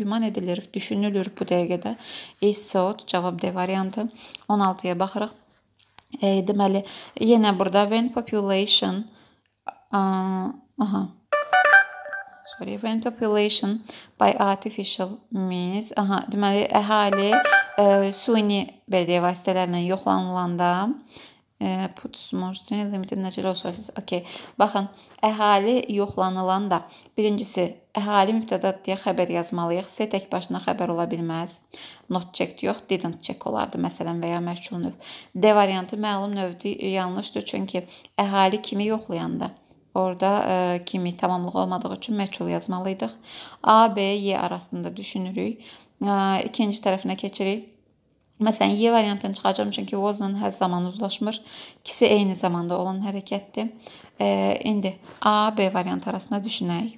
Güman edilir, düşünülür bu dəqiqədə. Is sought cavab D variantı. 16-ya baxırıq. E, deməli, yenə burada when population uh, aha sorry, when population by artificial means, aha, deməli əhali ə, e, suni bələdiyyə vasitələrlə yoxlanılanda puts Morsinə limited natural resources. Okay. Baxın, əhali yoxlanılan da birincisi əhali mübtədat deyə xəbər yazmalıyıq. S tək başına xəbər ola bilməz. Not checked yox, didn't check olardı məsələn və ya məşğul növ. D variantı məlum növdür, yanlışdır çünki əhali kimi yoxlayanda Orada e, kimi tamamlıq olmadığı üçün məçhul yazmalıydıq. A, B, Y arasında düşünürük. E, ikinci tərəfinə keçirik. Məsələn, Y variantını yəni çıxacağam çünki vozla hər zaman uzlaşmır. İkisi eyni zamanda olan hərəkətdir. İndi A, B variantı arasında düşünək.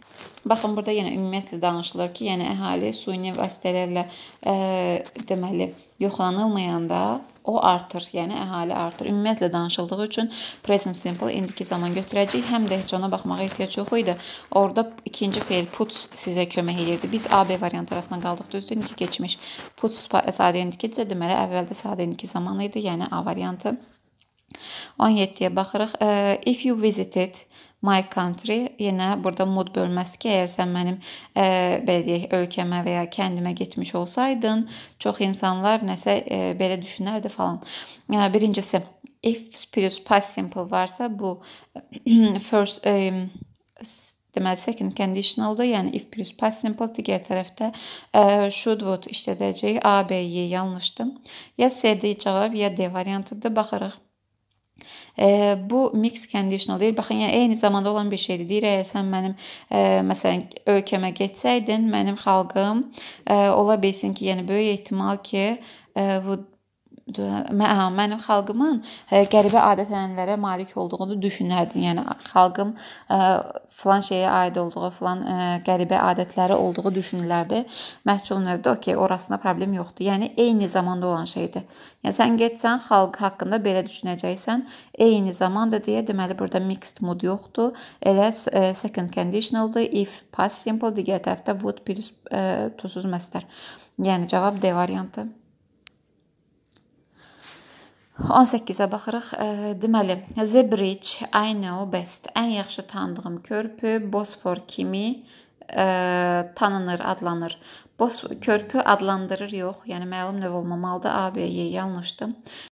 Baxın, burada yenə ümumiyyətlə danışılır ki, yəni əhali süni vasitələrlə ə, e, deməli yoxlanılmayanda o artır, yəni əhali artır. Ümumiyyətlə danışıldığı üçün present simple indiki zaman götürəcəyik. Həm də heç ona baxmağa ehtiyac yox idi. Orda ikinci feil puts sizə kömək edirdi. Biz AB variantı arasında qaldıq, düzdür? İndiki keçmiş puts sadə indikicə deməli əvvəldə sadə indiki zaman idi, yəni A variantı. 17-yə baxırıq. E, if you visited My Country yenə burada mod bölməsi ki, əgər sən mənim e, belə deyək ölkəmə və ya kəndimə getmiş olsaydın, çox insanlar nəsə e, belə düşünərdi falan. E, birincisi if plus past simple varsa bu first e, Deməli second conditionaldır. Yəni if plus past simple digər tərəfdə ə, e, should would işlədəcəyi A, B, Y yanlışdır. Ya C-dir cavab, ya D variantıdır. Baxırıq. E, bu mix conditional deyil. Baxın, yəni eyni zamanda olan bir şeydir. Deyir, əgər sən mənim e, məsələn ölkəmə getsəydin, mənim xalqım e, ola bilsin ki, yəni böyük ehtimal ki, e, would Hə, mənim xalqımın hə, qəribə adət-ənənələrə malik olduğunu düşünərdim. Yəni xalqım filan şeyə aid olduğu, filan qəribə adətləri olduğu düşünülərdi. Məhçul növdə o ki, orasında problem yoxdur. Yəni eyni zamanda olan şeydir. Yəni sən getsən xalq haqqında belə düşünəcəksən, eyni zamanda deyə deməli burada mixed mood yoxdur. Elə second conditionaldır. If past simple digər tərəfdə would bir e, tusuz məsdər. Yəni cavab D variantı. 18-ə baxırıq. Deməli, The Bridge, I Know Best. Ən yaxşı tanıdığım körpü Bosfor kimi ə, tanınır, adlanır. Bos körpü adlandırır yox, yəni məlum növ olmamalıdır. A B Y yanlışdır.